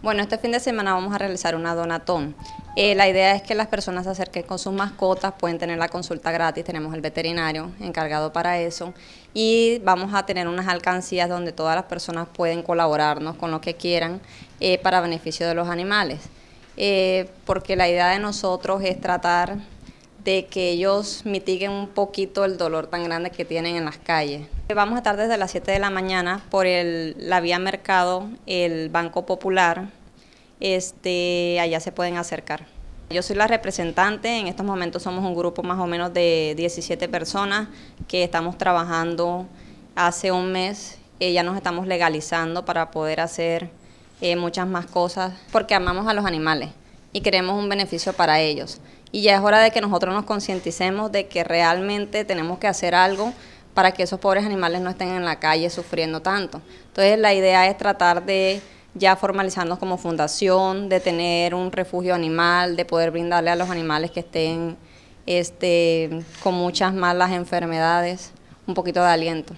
Bueno, este fin de semana vamos a realizar una donatón. Eh, la idea es que las personas se acerquen con sus mascotas, pueden tener la consulta gratis, tenemos el veterinario encargado para eso y vamos a tener unas alcancías donde todas las personas pueden colaborarnos con lo que quieran eh, para beneficio de los animales. Eh, porque la idea de nosotros es tratar de que ellos mitiguen un poquito el dolor tan grande que tienen en las calles. Vamos a estar desde las 7 de la mañana por el, la vía Mercado, el Banco Popular, este, allá se pueden acercar. Yo soy la representante, en estos momentos somos un grupo más o menos de 17 personas que estamos trabajando hace un mes, eh, ya nos estamos legalizando para poder hacer eh, muchas más cosas porque amamos a los animales y queremos un beneficio para ellos y ya es hora de que nosotros nos concienticemos de que realmente tenemos que hacer algo para que esos pobres animales no estén en la calle sufriendo tanto. Entonces la idea es tratar de ya formalizarnos como fundación, de tener un refugio animal, de poder brindarle a los animales que estén este, con muchas malas enfermedades un poquito de aliento.